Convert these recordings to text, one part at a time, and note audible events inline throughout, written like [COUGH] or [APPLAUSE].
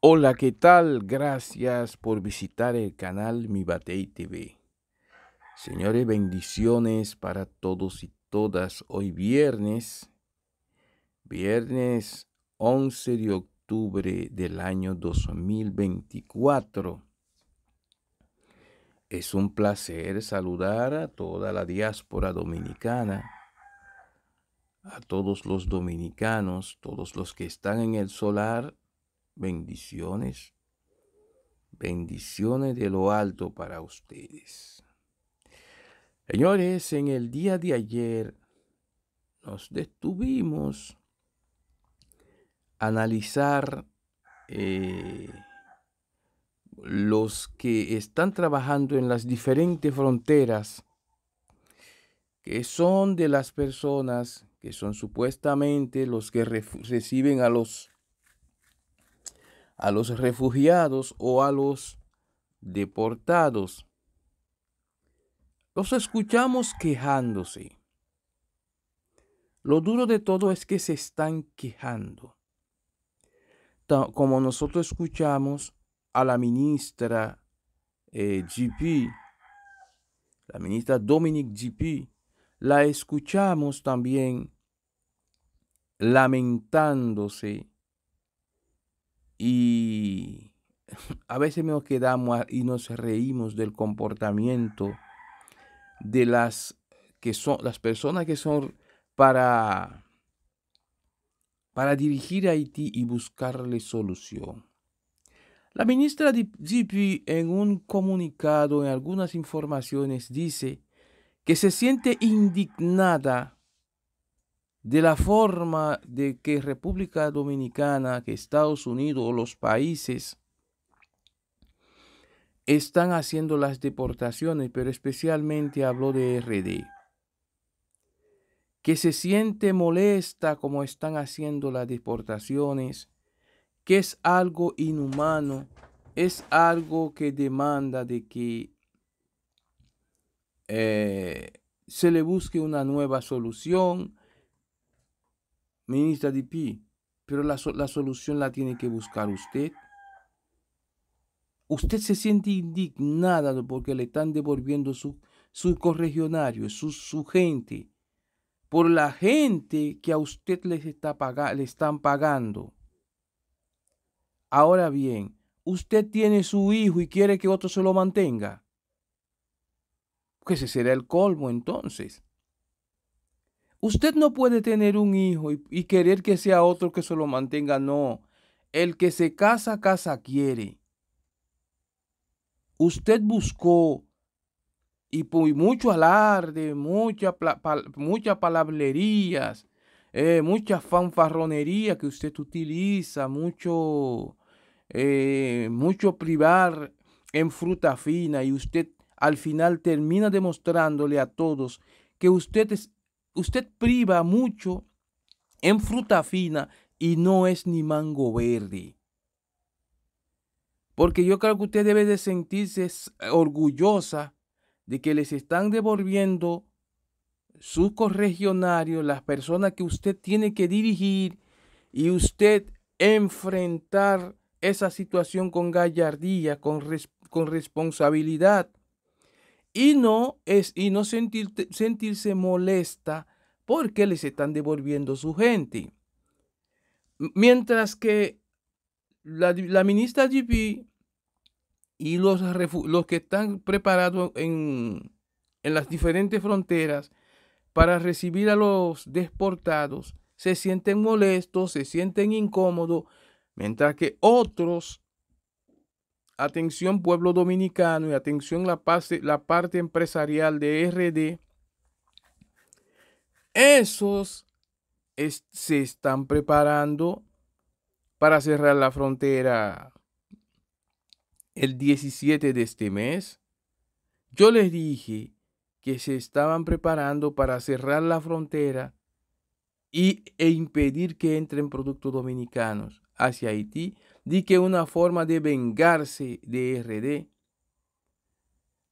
Hola, ¿qué tal? Gracias por visitar el canal Mi Batey TV. Señores, bendiciones para todos y todas. Hoy viernes, viernes 11 de octubre del año 2024. Es un placer saludar a toda la diáspora dominicana, a todos los dominicanos, todos los que están en el solar bendiciones, bendiciones de lo alto para ustedes. Señores, en el día de ayer nos detuvimos a analizar eh, los que están trabajando en las diferentes fronteras, que son de las personas que son supuestamente los que reciben a los a los refugiados o a los deportados. Los escuchamos quejándose. Lo duro de todo es que se están quejando. Como nosotros escuchamos a la ministra eh, GP, la ministra Dominic GP, la escuchamos también lamentándose y a veces nos quedamos y nos reímos del comportamiento de las que son las personas que son para para dirigir a Haití y buscarle solución. La ministra de en un comunicado en algunas informaciones dice que se siente indignada de la forma de que República Dominicana, que Estados Unidos o los países están haciendo las deportaciones, pero especialmente habló de RD, que se siente molesta como están haciendo las deportaciones, que es algo inhumano, es algo que demanda de que eh, se le busque una nueva solución, Ministra Pi, pero la, solución la tiene que buscar usted. Usted se siente indignada porque le están devolviendo sus su corregionario, su, su, gente, por la gente que a usted les está le están pagando. Ahora bien, usted tiene su hijo y quiere que otro se lo mantenga. Pues ese será el colmo entonces. Usted no puede tener un hijo y, querer que sea otro que se lo mantenga, no. El que se casa, casa quiere. Usted buscó y por mucho alarde, mucha muchas palabrerías, eh, mucha fanfarronería que usted utiliza, mucho, eh, mucho privar en fruta fina y usted al final termina demostrándole a todos que usted es usted priva mucho en fruta fina y no es ni mango verde. Porque yo creo que usted debe de sentirse orgullosa de que les están devolviendo sus corregionarios, las personas que usted tiene que dirigir y usted enfrentar esa situación con gallardía, con, con responsabilidad, y no, es, y no sentirse molesta porque les están devolviendo su gente. Mientras que la, ministra GP y los, los que están preparados en, en las diferentes fronteras para recibir a los desportados se sienten molestos, se sienten incómodos, mientras que otros atención pueblo dominicano y atención la parte, empresarial de RD, esos se están preparando para cerrar la frontera el 17 de este mes. Yo les dije que se estaban preparando para cerrar la frontera y, e impedir que entren productos dominicanos hacia Haití, di que una forma de vengarse de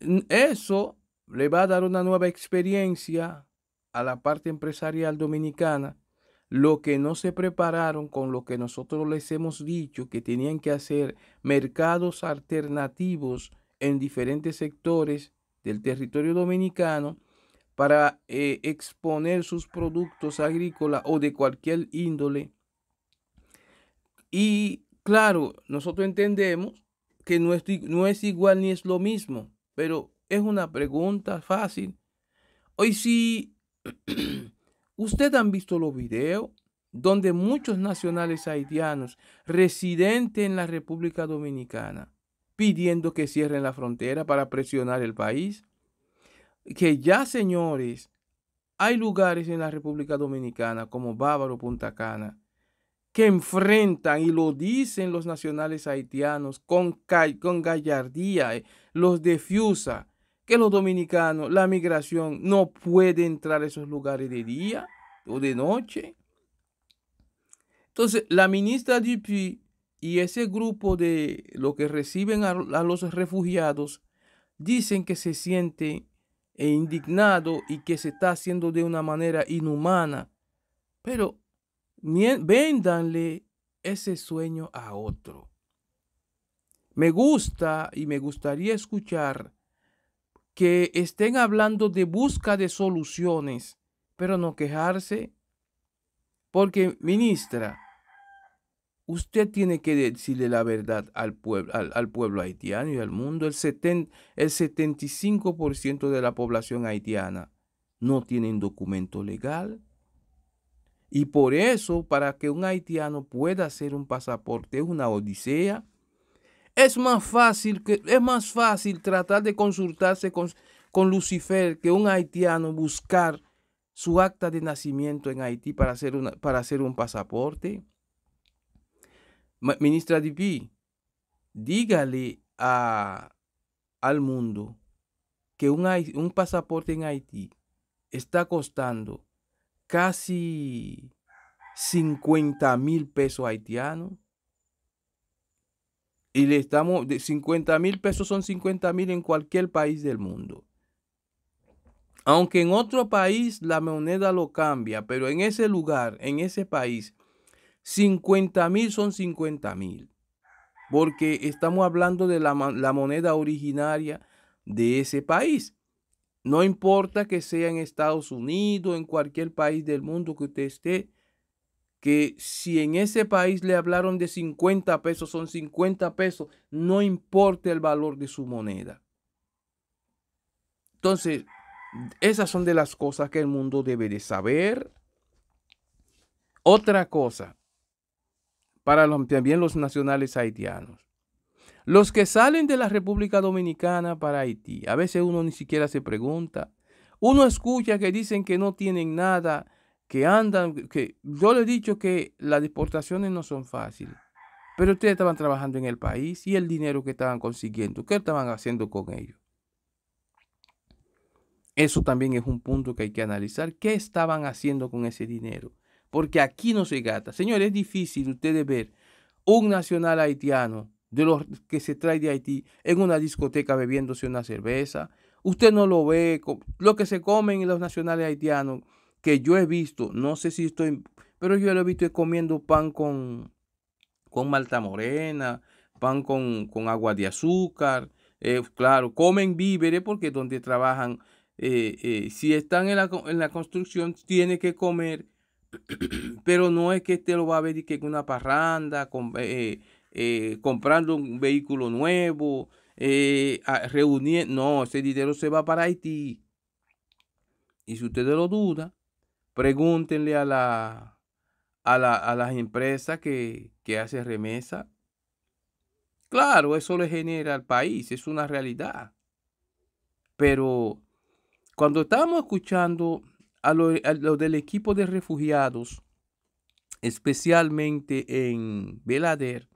RD. Eso le va a dar una nueva experiencia a la parte empresarial dominicana, lo que no se prepararon con lo que nosotros les hemos dicho que tenían que hacer mercados alternativos en diferentes sectores del territorio dominicano para eh, exponer sus productos agrícolas o de cualquier índole y claro, nosotros entendemos que no es, no es igual ni es lo mismo, pero es una pregunta fácil. Hoy sí, [CLEARS THROAT] ustedes han visto los videos donde muchos nacionales haitianos residentes en la República Dominicana pidiendo que cierren la frontera para presionar el país. Que ya, señores, hay lugares en la República Dominicana como Bávaro, Punta Cana, que enfrentan, y lo dicen los nacionales haitianos con, con gallardía, eh, los defusa que los dominicanos, la migración, no puede entrar a esos lugares de día o de noche. Entonces, la ministra Dupuy y ese grupo de lo que reciben a, a los refugiados dicen que se siente eh, indignado y que se está haciendo de una manera inhumana. Pero véndanle ese sueño a otro. Me gusta y me gustaría escuchar que estén hablando de busca de soluciones, pero no quejarse. Porque, ministra, usted tiene que decirle la verdad al pueblo, al, pueblo haitiano y al mundo. El, 75% de la población haitiana no tienen documento legal, y por eso, para que un haitiano pueda hacer un pasaporte es una odisea. Es más fácil, que, es más fácil tratar de consultarse con, con Lucifer que un haitiano buscar su acta de nacimiento en Haití para hacer, para hacer un pasaporte. Ministra Dipi, dígale al mundo que un, un pasaporte en Haití está costando casi 50 mil pesos haitianos. Y le estamos, 50 mil pesos son 50 mil en cualquier país del mundo. Aunque en otro país la moneda lo cambia, pero en ese lugar, en ese país, 50 mil son 50 mil. Porque estamos hablando de la, la moneda originaria de ese país. No importa que sea en Estados Unidos, en cualquier país del mundo que usted esté, que si en ese país le hablaron de 50 pesos, son 50 pesos, no importa el valor de su moneda. Entonces, esas son de las cosas que el mundo debe de saber. Otra cosa, para los, también los nacionales haitianos. Los que salen de la República Dominicana para Haití, a veces uno ni siquiera se pregunta. Uno escucha que dicen que no tienen nada, que andan, que yo le he dicho que las deportaciones no son fáciles. Pero ustedes estaban trabajando en el país y el dinero que estaban consiguiendo, ¿qué estaban haciendo con ellos? Eso también es un punto que hay que analizar. ¿Qué estaban haciendo con ese dinero? Porque aquí no se gasta. Señores, es difícil ustedes ver un nacional haitiano de los que se trae de Haití en una discoteca bebiéndose una cerveza. Usted no lo ve, lo que se comen los nacionales haitianos, que yo he visto, no sé si estoy, pero yo lo he visto comiendo pan con, con malta morena, pan con, agua de azúcar, eh, claro, comen víveres porque donde trabajan, eh, eh, si están en la, construcción, tiene que comer, [CLEARS THROAT] pero no es que usted lo va a ver y que en una parranda, con eh, comprando un vehículo nuevo, eh, reuniendo. No, ese dinero se va para Haití. Y si ustedes lo duda, pregúntenle a, la, a, las empresas que, que hacen remesa. Claro, eso le genera al país, es una realidad. Pero cuando estamos escuchando a lo del equipo de refugiados, especialmente en Belader,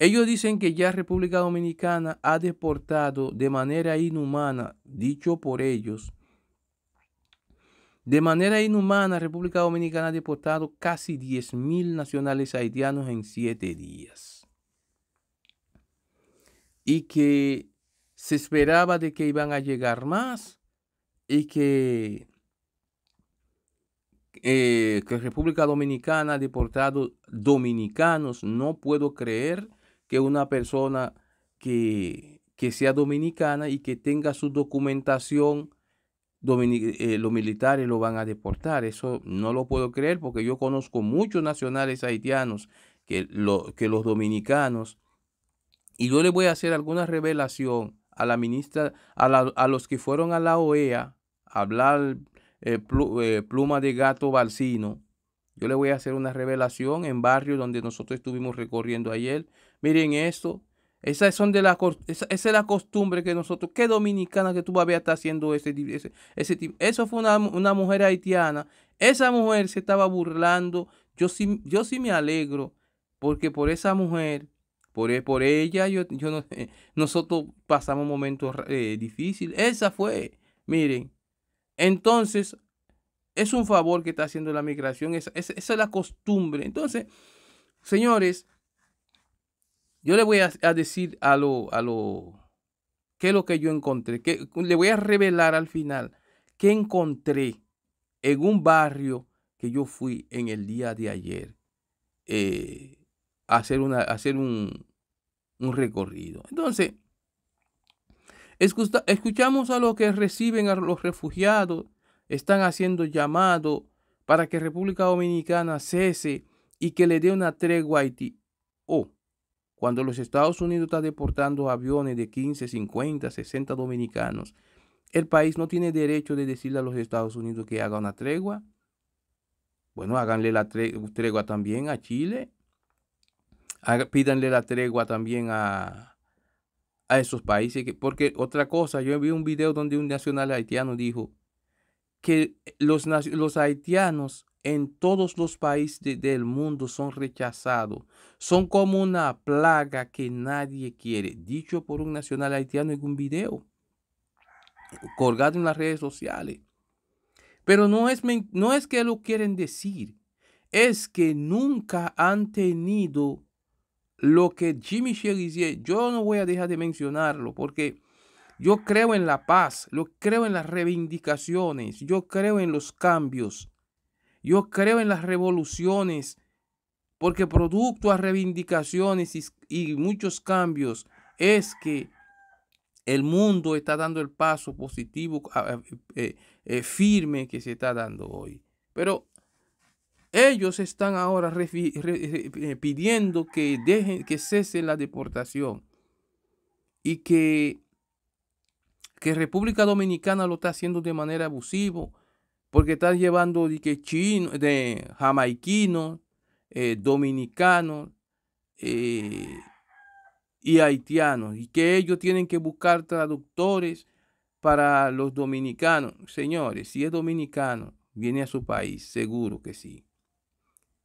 ellos dicen que ya República Dominicana ha deportado de manera inhumana, dicho por ellos, de manera inhumana, República Dominicana ha deportado casi 10.000 nacionales haitianos en 7 días. Y que se esperaba de que iban a llegar más y que, eh, que República Dominicana ha deportado dominicanos. No puedo creer que una persona que, sea dominicana y que tenga su documentación, eh, los militares lo van a deportar. Eso no lo puedo creer porque yo conozco muchos nacionales haitianos que, lo, que los dominicanos. Y yo le voy a hacer alguna revelación a la ministra, a, los que fueron a la OEA a hablar eh, eh, pluma de gato balsino yo le voy a hacer una revelación en barrio donde nosotros estuvimos recorriendo ayer. Miren esto. son de la, esa, es la costumbre que nosotros, qué dominicana que tú vas está haciendo ese tipo. eso fue una, mujer haitiana. Esa mujer se estaba burlando. Yo sí, yo sí me alegro porque por esa mujer, por, e, por ella, yo, yo eh, nosotros pasamos momentos eh, difícil difíciles. Esa fue, miren. Entonces, es un favor que está haciendo la migración, esa, es la costumbre. Entonces, señores, yo le voy a, decir a lo, a lo, qué es lo que yo encontré, que, le voy a revelar al final qué encontré en un barrio que yo fui en el día de ayer eh, a hacer, una, hacer un, un, recorrido. Entonces, escuchamos a los que reciben a los refugiados están haciendo llamado para que República Dominicana cese y que le dé una tregua a Haití. O oh, cuando los Estados Unidos están deportando aviones de 15, 50, 60 dominicanos, el país no tiene derecho de decirle a los Estados Unidos que haga una tregua. Bueno, háganle la tregua también a Chile. Pídanle la tregua también a, a esos países. Que, porque otra cosa, yo vi un video donde un nacional haitiano dijo, que eh, los, los haitianos en todos los países del mundo son rechazados. Son como una plaga que nadie quiere. Dicho por un nacional haitiano en un video colgado en las redes sociales. Pero no es, no es que lo quieren decir, es que nunca han tenido lo que Jimmy dice. yo no voy a dejar de mencionarlo porque yo creo en la paz, yo creo en las reivindicaciones, yo creo en los cambios, yo creo en las revoluciones, porque producto a reivindicaciones y, muchos cambios es que el mundo está dando el paso positivo, eh, eh, firme que se está dando hoy. Pero ellos están ahora eh, pidiendo que, dejen, que cese la deportación y que que República Dominicana lo está haciendo de manera abusiva, porque está llevando de, chino, de jamaiquinos, eh, dominicanos eh, y haitianos, y que ellos tienen que buscar traductores para los dominicanos. Señores, si es dominicano, viene a su país, seguro que sí.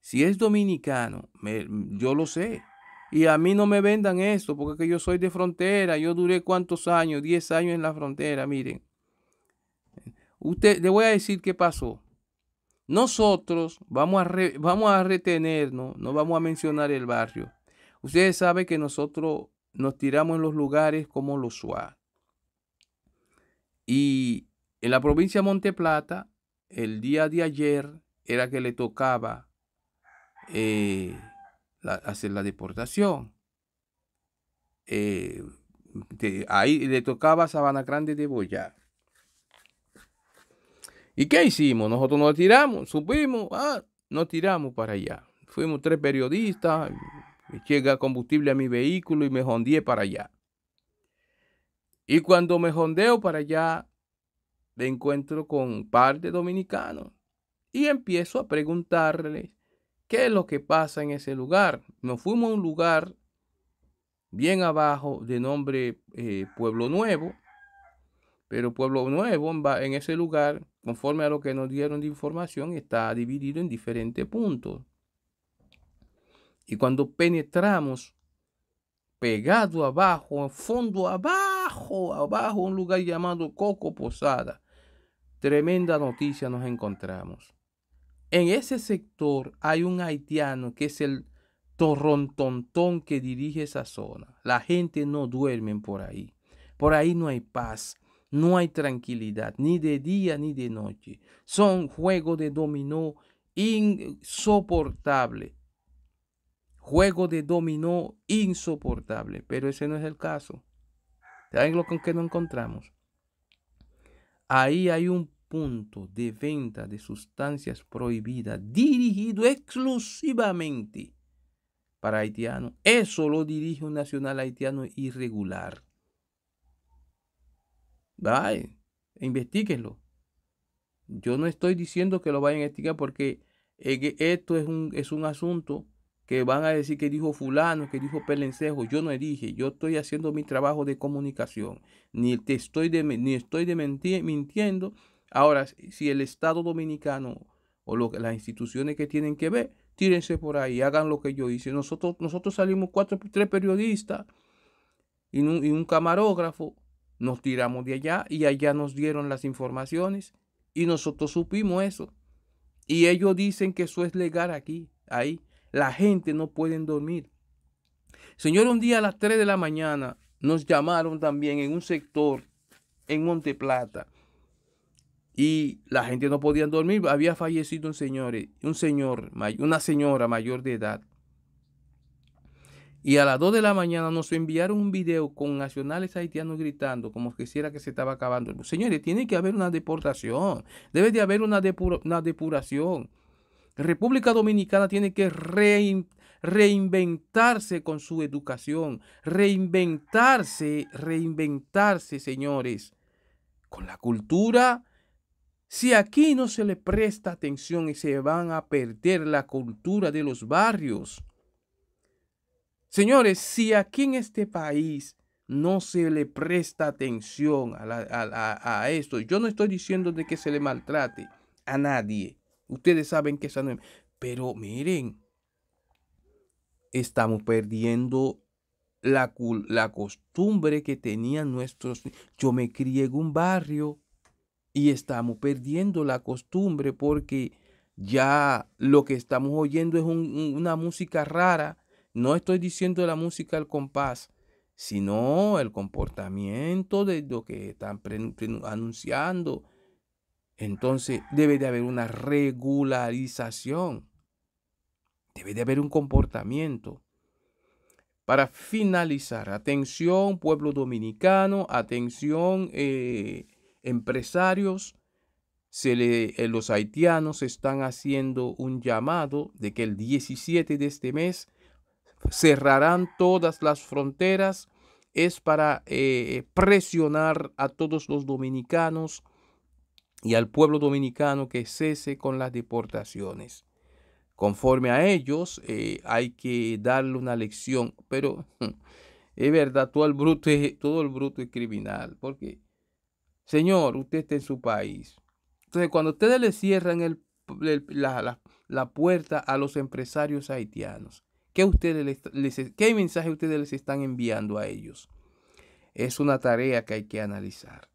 Si es dominicano, yo lo sé, y a mí no me vendan esto, porque yo soy de frontera, yo duré cuántos años, 10 años en la frontera, miren. Usted, le voy a decir qué pasó. Nosotros vamos a, vamos a retenernos, no vamos a mencionar el barrio. Ustedes saben que nosotros nos tiramos en los lugares como los SUA. Y en la provincia de Monteplata, el día de ayer era que le tocaba eh, hacer la deportación. Eh, ahí le tocaba Sabana Grande de Boyar. ¿Y qué hicimos? Nosotros nos tiramos, subimos, ah, nos tiramos para allá. Fuimos tres periodistas, llega combustible a mi vehículo y me jondeé para allá. Y cuando me jondeo para allá, me encuentro con un par de dominicanos y empiezo a preguntarles ¿Qué es lo que pasa en ese lugar? Nos fuimos a un lugar bien abajo de nombre eh, Pueblo Nuevo, pero Pueblo Nuevo en ese lugar, conforme a lo que nos dieron de información, está dividido en diferentes puntos. Y cuando penetramos pegado abajo, en fondo abajo, abajo, un lugar llamado Coco Posada, tremenda noticia nos encontramos. En ese sector hay un haitiano que es el torrontontón que dirige esa zona. La gente no duerme por ahí. Por ahí no hay paz, no hay tranquilidad, ni de día ni de noche. Son juegos de dominó insoportable. Juego de dominó insoportable. Pero ese no es el caso. ¿Saben lo con que nos encontramos? Ahí hay un punto de venta de sustancias prohibidas dirigido exclusivamente para haitianos. Eso lo dirige un nacional haitiano irregular. Vaya, investiguenlo. Yo no estoy diciendo que lo vayan a investigar porque eh, esto es un, es un asunto que van a decir que dijo fulano, que dijo pelencejo. Yo no dije, yo estoy haciendo mi trabajo de comunicación. Ni te estoy de, ni estoy de mentir, mintiendo, Ahora, si el Estado dominicano o las instituciones que tienen que ver, tírense por ahí, hagan lo que yo hice. Nosotros, nosotros salimos cuatro, tres periodistas y un, camarógrafo, nos tiramos de allá y allá nos dieron las informaciones y nosotros supimos eso. Y ellos dicen que eso es legal aquí, ahí. La gente no puede dormir. Señor, un día a las 3 de la mañana nos llamaron también en un sector en Monteplata y la gente no podía dormir. Había fallecido un señor, eh, un señor, una señora mayor de edad. Y a las 2 de la mañana nos enviaron un video con nacionales haitianos gritando como que quisiera que se estaba acabando. Señores, tiene que haber una deportación. Debe de haber una, depuración. República Dominicana tiene que reinventarse con su educación. Reinventarse, reinventarse, señores. Con la cultura, si aquí no se le presta atención y se van a perder la cultura de los barrios. Señores, si aquí en este país no se le presta atención a, esto, yo no estoy diciendo de que se le maltrate a nadie. Ustedes saben que esa no es. Pero miren, estamos perdiendo la, la costumbre que tenían nuestros... Yo me crié en un barrio y estamos perdiendo la costumbre porque ya lo que estamos oyendo es una música rara. No estoy diciendo la música al compás, sino el comportamiento de lo que están anunciando. Entonces debe de haber una regularización. Debe de haber un comportamiento. Para finalizar, atención pueblo dominicano, atención eh, empresarios, se le, eh, los haitianos están haciendo un llamado de que el 17 de este mes cerrarán todas las fronteras. Es para eh, presionar a todos los dominicanos y al pueblo dominicano que cese con las deportaciones. Conforme a ellos, eh, hay que darle una lección, pero [LAUGHS] es verdad, todo el bruto todo el bruto es criminal, porque Señor, usted está en su país. Entonces, cuando ustedes le cierran el, la, puerta a los empresarios haitianos, ¿qué, ustedes ¿qué mensaje ustedes les están enviando a ellos? Es una tarea que hay que analizar.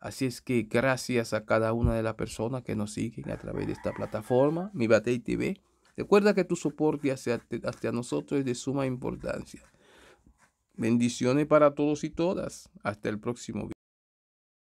Así es que gracias a cada una de las personas que nos siguen a través de esta plataforma, Mi Batey TV. Recuerda que tu soporte hacia, hacia nosotros es de suma importancia. Bendiciones para todos y todas. Hasta el próximo video.